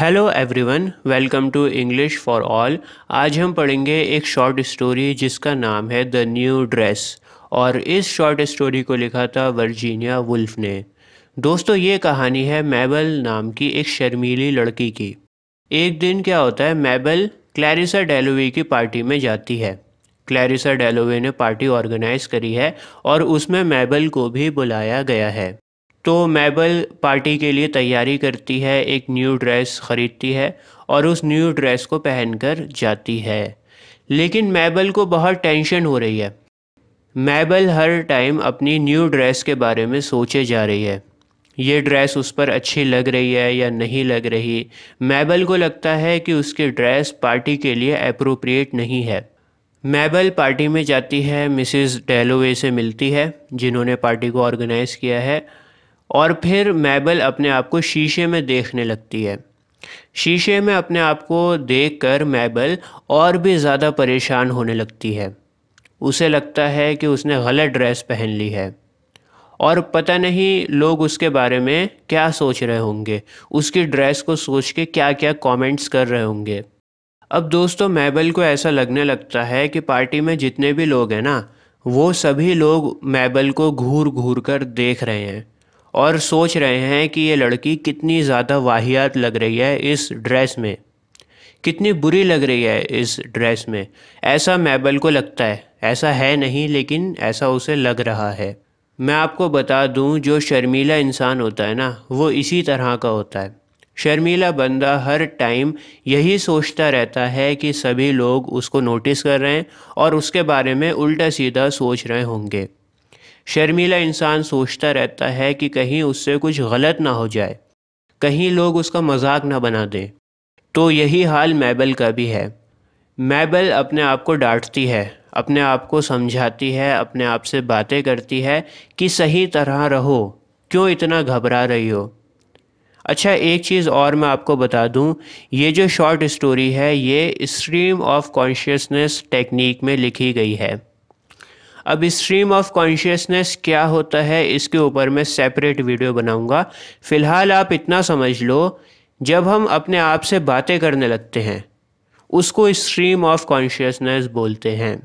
hello everyone welcome to English for all आज हम पढ़ेंगे एक शॉर्ट स्टोरी जिसका नाम है द न्यू ड्रेस और इस शॉर्ट स्टोरी को लिखा था वर्जीनिया वुल्फ ने दोस्तों ये कहानी है मैबल नाम की एक शर्मीली लड़की की एक दिन क्या होता है मैबल क्लैरिसा डेलोवे की पार्टी में जाती है क्लैरिसा डेलोवे ने पार्टी ऑर्गेनाइज करी है और उसमें मैबल को भी बुलाया गया है तो मैबल पार्टी के लिए तैयारी करती है एक न्यू ड्रेस ख़रीदती है और उस न्यू ड्रेस को पहनकर जाती है लेकिन मैबल को बहुत टेंशन हो रही है मैबल हर टाइम अपनी न्यू ड्रेस के बारे में सोचे जा रही है ये ड्रेस उस पर अच्छी लग रही है या नहीं लग रही मैबल को लगता है कि उसकी ड्रेस पार्टी के लिए अप्रोप्रिएट नहीं है मैबल पार्टी में जाती है मिसिज़ डेलोवे से मिलती है जिन्होंने पार्टी को ऑर्गेनाइज़ किया है और फिर मैबल अपने आप को शीशे में देखने लगती है शीशे में अपने आप को देख कर मैबल और भी ज़्यादा परेशान होने लगती है उसे लगता है कि उसने गलत ड्रेस पहन ली है और पता नहीं लोग उसके बारे में क्या सोच रहे होंगे उसकी ड्रेस को सोच के क्या क्या कमेंट्स कर रहे होंगे अब दोस्तों मैबल को ऐसा लगने लगता है कि पार्टी में जितने भी लोग हैं ना वो सभी लोग मैबल को घूर घूर कर देख रहे हैं और सोच रहे हैं कि ये लड़की कितनी ज़्यादा वाहियात लग रही है इस ड्रेस में कितनी बुरी लग रही है इस ड्रेस में ऐसा मैबल को लगता है ऐसा है नहीं लेकिन ऐसा उसे लग रहा है मैं आपको बता दूं जो शर्मीला इंसान होता है ना वो इसी तरह का होता है शर्मीला बंदा हर टाइम यही सोचता रहता है कि सभी लोग उसको नोटिस कर रहे हैं और उसके बारे में उल्टा सीधा सोच रहे होंगे शर्मीला इंसान सोचता रहता है कि कहीं उससे कुछ गलत ना हो जाए कहीं लोग उसका मजाक ना बना दें तो यही हाल मैबल का भी है मैबल अपने आप को डांटती है अपने आप को समझाती है अपने आप से बातें करती है कि सही तरह रहो क्यों इतना घबरा रही हो अच्छा एक चीज़ और मैं आपको बता दूं ये जो शॉर्ट स्टोरी है ये स्ट्रीम ऑफ कॉन्शियसनेस टेक्निक में लिखी गई है अब स्ट्रीम ऑफ कॉन्शियसनेस क्या होता है इसके ऊपर मैं सेपरेट वीडियो बनाऊंगा फ़िलहाल आप इतना समझ लो जब हम अपने आप से बातें करने लगते हैं उसको स्ट्रीम ऑफ कॉन्शियसनेस बोलते हैं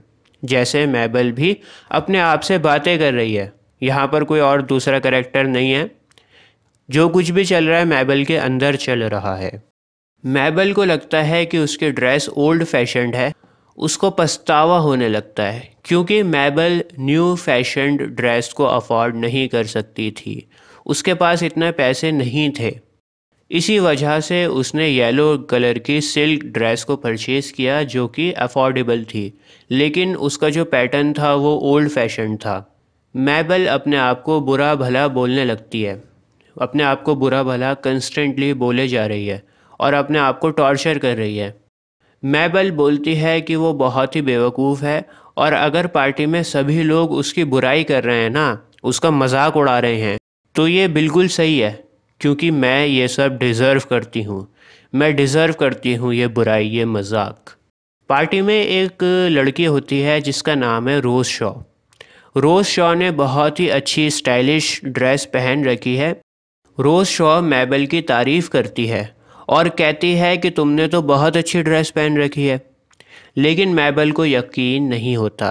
जैसे मैबल भी अपने आप से बातें कर रही है यहाँ पर कोई और दूसरा करेक्टर नहीं है जो कुछ भी चल रहा है मैबल के अंदर चल रहा है मैबल को लगता है कि उसके ड्रेस ओल्ड फैशनड है उसको पछतावा होने लगता है क्योंकि मैबल न्यू फैशन ड्रेस को अफोर्ड नहीं कर सकती थी उसके पास इतने पैसे नहीं थे इसी वजह से उसने येलो कलर की सिल्क ड्रेस को परचेज़ किया जो कि अफोर्डेबल थी लेकिन उसका जो पैटर्न था वो ओल्ड फैशन था मैबल अपने आप को बुरा भला बोलने लगती है अपने आप को बुरा भला कंस्टेंटली बोले जा रही है और अपने आप को टॉर्चर कर रही है मैबल बोलती है कि वो बहुत ही बेवकूफ़ है और अगर पार्टी में सभी लोग उसकी बुराई कर रहे हैं ना उसका मजाक उड़ा रहे हैं तो ये बिल्कुल सही है क्योंकि मैं ये सब डिज़र्व करती हूँ मैं डिज़र्व करती हूँ ये बुराई ये मजाक पार्टी में एक लड़की होती है जिसका नाम है रोज़ शॉ रोज़ शॉ ने बहुत ही अच्छी स्टाइलिश ड्रेस पहन रखी है रोज़ शॉ मैबल की तारीफ़ करती है और कहती है कि तुमने तो बहुत अच्छी ड्रेस पहन रखी है लेकिन मैबल को यकीन नहीं होता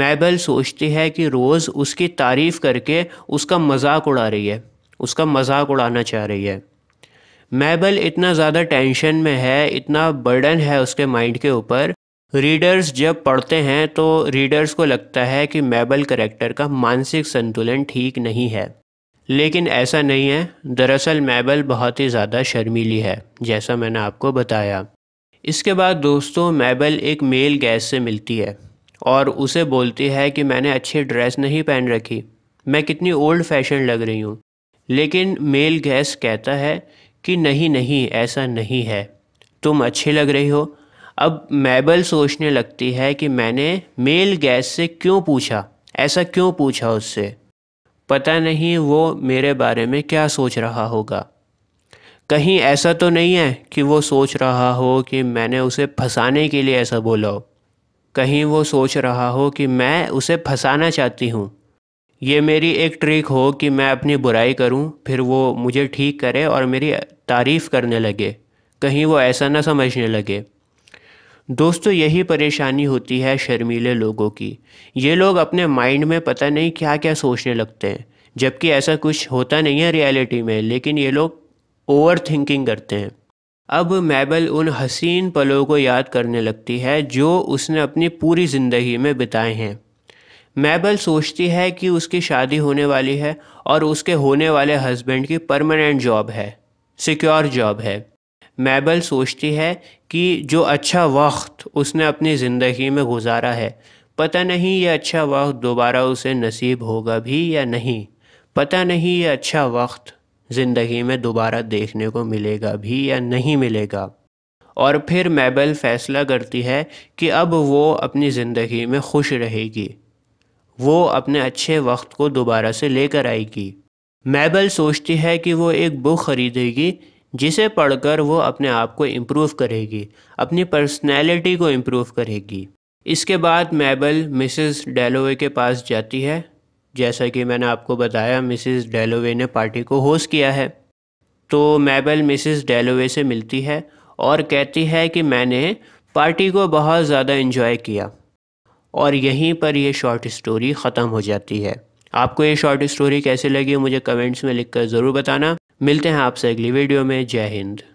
मैबल सोचती है कि रोज़ उसकी तारीफ़ करके उसका मजाक उड़ा रही है उसका मजाक उड़ाना चाह रही है मैबल इतना ज़्यादा टेंशन में है इतना बर्डन है उसके माइंड के ऊपर रीडर्स जब पढ़ते हैं तो रीडर्स को लगता है कि मैबल करेक्टर का मानसिक संतुलन ठीक नहीं है लेकिन ऐसा नहीं है दरअसल मैबल बहुत ही ज़्यादा शर्मीली है जैसा मैंने आपको बताया इसके बाद दोस्तों मैबल एक मेल गैस से मिलती है और उसे बोलती है कि मैंने अच्छी ड्रेस नहीं पहन रखी मैं कितनी ओल्ड फैशन लग रही हूँ लेकिन मेल गैस कहता है कि नहीं नहीं ऐसा नहीं है तुम अच्छी लग रही हो अब मैबल सोचने लगती है कि मैंने मेल गैस से क्यों पूछा ऐसा क्यों पूछा उससे पता नहीं वो मेरे बारे में क्या सोच रहा होगा कहीं ऐसा तो नहीं है कि वो सोच रहा हो कि मैंने उसे फंसाने के लिए ऐसा बोला हो कहीं वो सोच रहा हो कि मैं उसे फंसाना चाहती हूँ ये मेरी एक ट्रिक हो कि मैं अपनी बुराई करूँ फिर वो मुझे ठीक करे और मेरी तारीफ़ करने लगे कहीं वो ऐसा ना समझने लगे दोस्तों यही परेशानी होती है शर्मीले लोगों की ये लोग अपने माइंड में पता नहीं क्या क्या सोचने लगते हैं जबकि ऐसा कुछ होता नहीं है रियलिटी में लेकिन ये लोग ओवर थिंकिंग करते हैं अब मैबल उन हसीन पलों को याद करने लगती है जो उसने अपनी पूरी ज़िंदगी में बिताए हैं मैबल सोचती है कि उसकी शादी होने वाली है और उसके होने वाले हस्बैंड की परमानेंट जॉब है सिक्योर जॉब है मैबल सोचती है कि जो अच्छा वक्त उसने अपनी ज़िंदगी में गुजारा है पता नहीं ये अच्छा वक्त दोबारा उसे नसीब होगा भी या नहीं पता नहीं ये अच्छा वक्त ज़िंदगी में दोबारा देखने को मिलेगा भी या नहीं मिलेगा और फिर मैबल फ़ैसला करती है कि अब वो अपनी ज़िंदगी में खुश रहेगी वो अपने अच्छे वक्त को दोबारा से लेकर आएगी मैबल सोचती है कि वो एक बुक ख़रीदेगी जिसे पढ़कर वो अपने आप को इम्प्रूव करेगी अपनी पर्सनैलिटी को इम्प्रूव करेगी इसके बाद मैबल मिसेस डेलोवे के पास जाती है जैसा कि मैंने आपको बताया मिसेस डेलोवे ने पार्टी को होस्ट किया है तो मैबल मिसेस डेलोवे से मिलती है और कहती है कि मैंने पार्टी को बहुत ज़्यादा इन्जॉय किया और यहीं पर यह शॉर्ट स्टोरी ख़त्म हो जाती है आपको ये शॉर्ट स्टोरी कैसे लगी मुझे कमेंट्स में लिखकर ज़रूर बताना मिलते हैं आपसे अगली वीडियो में जय हिंद